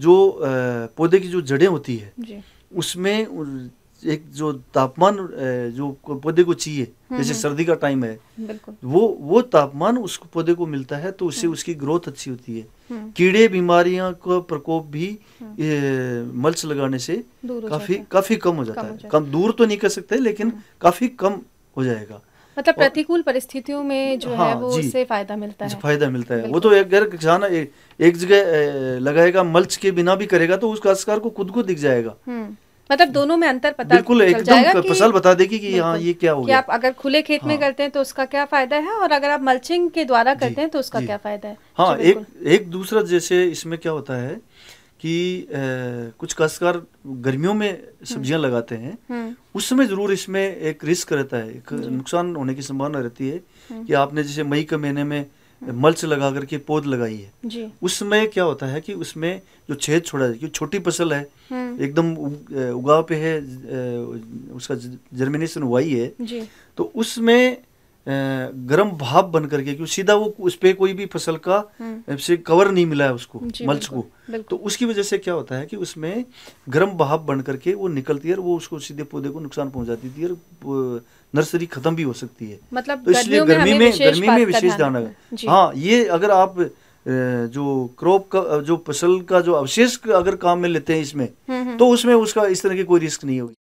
जो पौधे की जो जड़ें होती है उसमें एक जो तापमान जो पौधे को चाहिए हम्म, जैसे हम्म। सर्दी का टाइम है वो वो तापमान उस पौधे को मिलता है तो उससे हम्म। उसकी ग्रोथ अच्छी होती है कीड़े बीमारियां का प्रकोप भी मल्च लगाने से काफी काफी कम हो जाता है कम दूर तो नहीं कर सकते लेकिन काफी कम हो जाएगा मतलब प्रतिकूल परिस्थितियों में जो हाँ, है वो उससे फायदा मिलता है फायदा मिलता है वो तो एक अगर किसान एक जगह लगाएगा मल्च के बिना भी करेगा तो उसका असकार को खुद को दिख जाएगा हम्म। मतलब दोनों में अंतर पता बिल्कुल एकदम फसल बता देगी कि हाँ ये क्या हो गया आप अगर खुले खेत हाँ। में करते हैं तो उसका क्या फायदा है और अगर आप मल्चिंग के द्वारा करते हैं तो उसका क्या फायदा है हाँ एक एक दूसरा जैसे इसमें क्या होता है कि ए, कुछ कसकर गर्मियों में सब्जियां हम्म। लगाते हैं हम्म। उस समय जरूर इसमें एक रिस्क रहता है एक नुकसान होने की संभावना रहती है हम्म। कि आपने जैसे मई के महीने में मल्च लगा करके पौध लगाई है उसमें क्या होता है कि उसमें जो छेद छोड़ा है क्योंकि छोटी फसल है एकदम उगाव पे है उसका जर्मिनेशन हुआ ही है तो उसमें गर्म भाप बन करके क्यों सीधा वो उस पर कोई भी फसल का हम्म। से कवर नहीं मिला है उसको मल्च को तो उसकी वजह से क्या होता है कि उसमें गर्म भाप बन करके वो निकलती है और वो उसको सीधे पौधे को नुकसान पहुंचाती थी और नर्सरी खत्म भी हो सकती है मतलब तो इसलिए गर्मी में गर्मी में विशेष ध्यान हाँ ये अगर आप जो क्रॉप का जो फसल का जो अवशेष अगर काम में लेते हैं इसमें हम्म, हम्म। तो उसमें उसका इस तरह की कोई रिस्क नहीं होगी